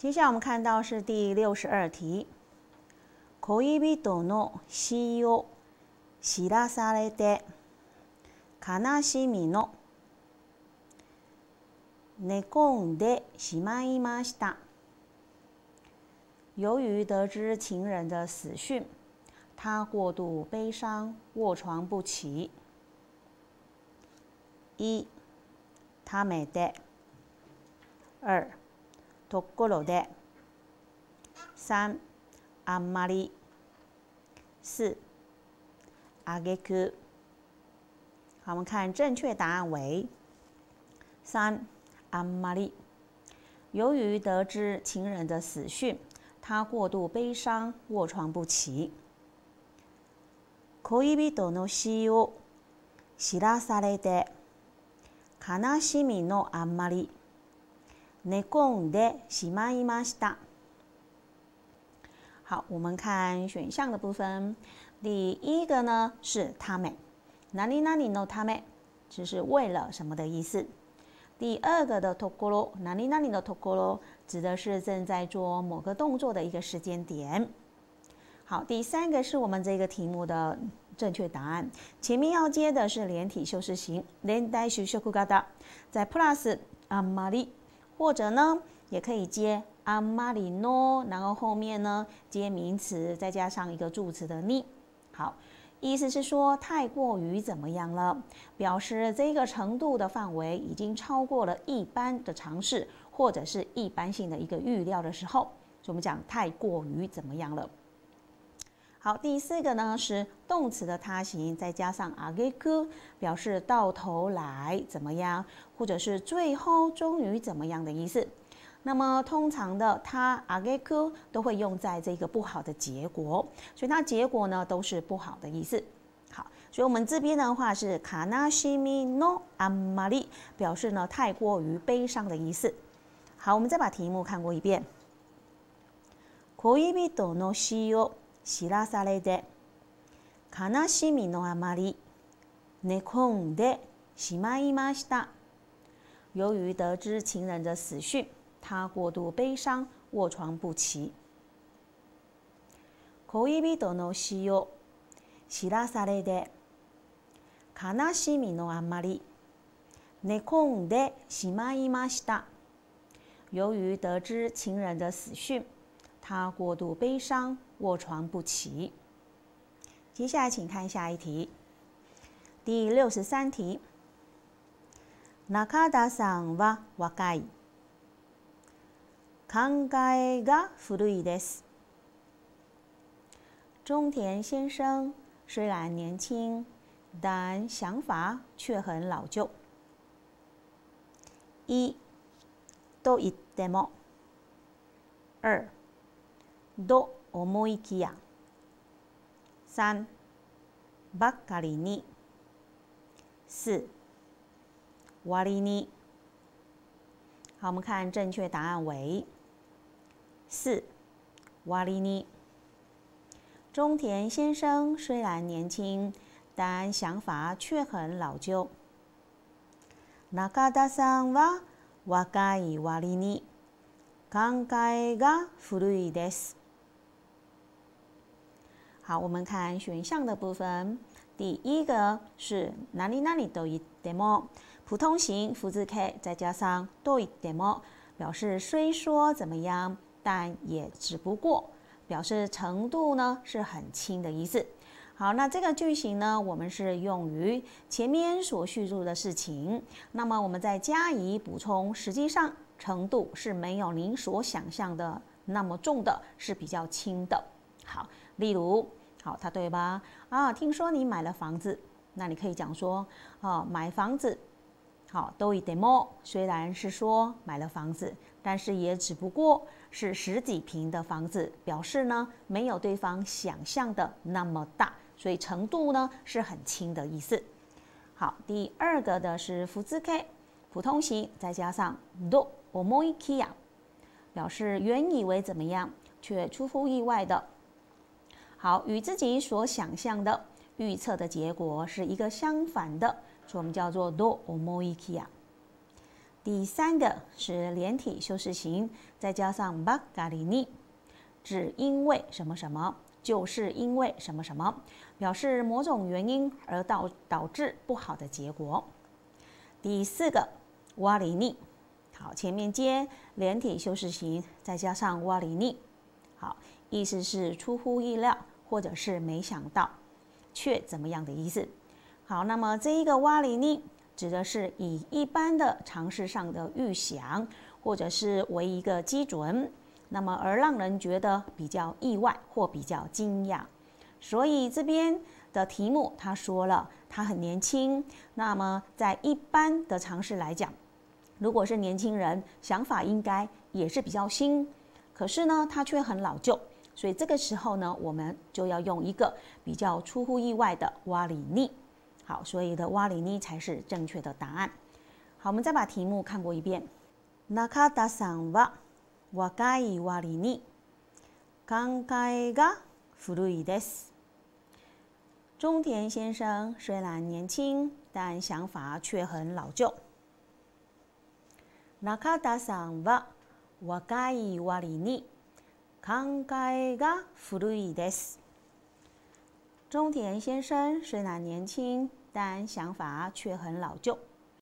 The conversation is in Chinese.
接下来我们看到是第六十二题。こいのしよしらさねで、悲しみの寝込んでしまいました。由于得知情人的死讯，他过度悲伤，卧床不起。一，他没得。二。ところで、三、あんまり、す、あげく。好，我们看正确答案为三、あんま由于得知情人的死讯，他过度悲伤，卧床不起。こいの CEO、知らされて、悲しみのあんまり。内供的西马伊马西达。好，我们看选项的部分。第一个呢是他们，哪里哪里呢？他们，只是为了什么的意思？第二个的“ところ”哪里哪里的“ところ”指的是正在做某个动作的一个时间点。好，第三个是我们这个题目的正确答案。前面要接的是连体修饰形，连带修修库嘎达”，在 plus 阿玛丽。或者呢，也可以接 amarino，然后后面呢接名词，再加上一个助词的 ni，好，意思是说太过于怎么样了，表示这个程度的范围已经超过了一般的尝试或者是一般性的一个预料的时候，所以我们讲太过于怎么样了。好，第四个呢是动词的他形，再加上 g 给哥，表示到头来怎么样，或者是最后终于怎么样的意思。那么通常的他 g 给哥都会用在这个不好的结果，所以它结果呢都是不好的意思。好，所以我们这边的话是卡纳西米诺阿玛丽，表示呢太过于悲伤的意思。好，我们再把题目看过一遍，こいのしよ。知らされて、悲しみのあまり寝込んでしまいました。由于得知情人的死讯，他过度悲伤，卧床不起。知らされて、悲しみのあまり寝込んでしまいました。由于得知情人的死讯，他过度悲伤。卧床不起。接下来，请看下一题，第六十三题。中田さんは若い。考えが古いです。中田先生虽然年轻，但想法却很老旧。一、といっても。二、都思いきや、三、ばっかりに、四、わりに。好，我们看正确答案为四、悪いに。中田先生虽然年轻，但想法却很老旧。中田さんは若い悪いに、考えが古いです。好，我们看选项的部分。第一个是哪里哪里都一 demo，普通型福字 k 再加上都一 demo，表示虽说怎么样，但也只不过表示程度呢是很轻的意思。好，那这个句型呢，我们是用于前面所叙述的事情，那么我们再加以补充，实际上程度是没有您所想象的那么重的，是比较轻的。好，例如。好，他对吧？啊，听说你买了房子，那你可以讲说啊，买房子，好，都一点么？虽然是说买了房子，但是也只不过是十几平的房子，表示呢没有对方想象的那么大，所以程度呢是很轻的意思。好，第二个的是福字 k 普通型，再加上 do，我摸 i kya，表示原以为怎么样，却出乎意外的。好，与自己所想象的预测的结果是一个相反的，所以我们叫做 do o m o k i y a 第三个是连体修饰型，再加上 b a g a r i n i 只因为什么什么，就是因为什么什么，表示某种原因而导导致不好的结果。第四个 w a 尼，i n i 好，前面接连体修饰型，再加上 w a 尼，i n i 好，意思是出乎意料。或者是没想到，却怎么样的意思？好，那么这一个挖里呢，指的是以一般的常识上的预想，或者是为一个基准，那么而让人觉得比较意外或比较惊讶。所以这边的题目他说了，他很年轻。那么在一般的常识来讲，如果是年轻人，想法应该也是比较新，可是呢，他却很老旧。所以这个时候呢，我们就要用一个比较出乎意外的“瓦里尼”。好，所以的“瓦里尼”才是正确的答案。好，我们再把题目看过一遍：“中田先生虽然年轻，但想法却很老旧。”里尼。考えが古いです。中田先生虽然年轻，但想法却很老旧。